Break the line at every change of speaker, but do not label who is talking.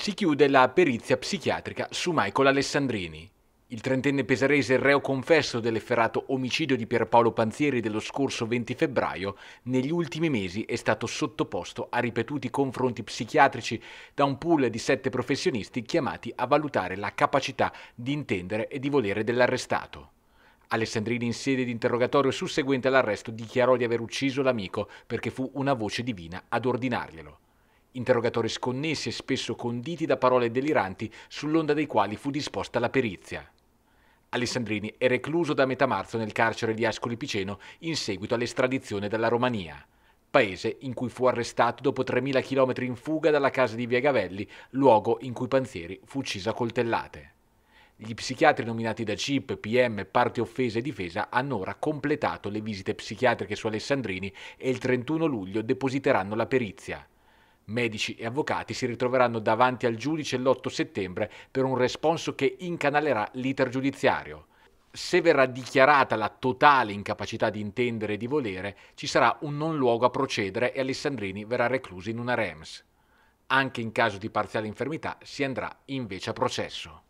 si chiude la perizia psichiatrica su Michael Alessandrini. Il trentenne pesarese reo confesso dell'efferato omicidio di Pierpaolo Panzieri dello scorso 20 febbraio, negli ultimi mesi è stato sottoposto a ripetuti confronti psichiatrici da un pool di sette professionisti chiamati a valutare la capacità di intendere e di volere dell'arrestato. Alessandrini in sede di interrogatorio susseguente all'arresto dichiarò di aver ucciso l'amico perché fu una voce divina ad ordinarglielo interrogatori sconnessi e spesso conditi da parole deliranti sull'onda dei quali fu disposta la perizia. Alessandrini è recluso da metà marzo nel carcere di Ascoli Piceno in seguito all'estradizione dalla Romania, paese in cui fu arrestato dopo 3.000 km in fuga dalla casa di Via Gavelli, luogo in cui Panzieri fu ucciso a coltellate. Gli psichiatri nominati da CIP, PM, parte offesa e difesa hanno ora completato le visite psichiatriche su Alessandrini e il 31 luglio depositeranno la perizia. Medici e avvocati si ritroveranno davanti al giudice l'8 settembre per un responso che incanalerà l'iter giudiziario. Se verrà dichiarata la totale incapacità di intendere e di volere, ci sarà un non luogo a procedere e Alessandrini verrà recluso in una REMS. Anche in caso di parziale infermità si andrà invece a processo.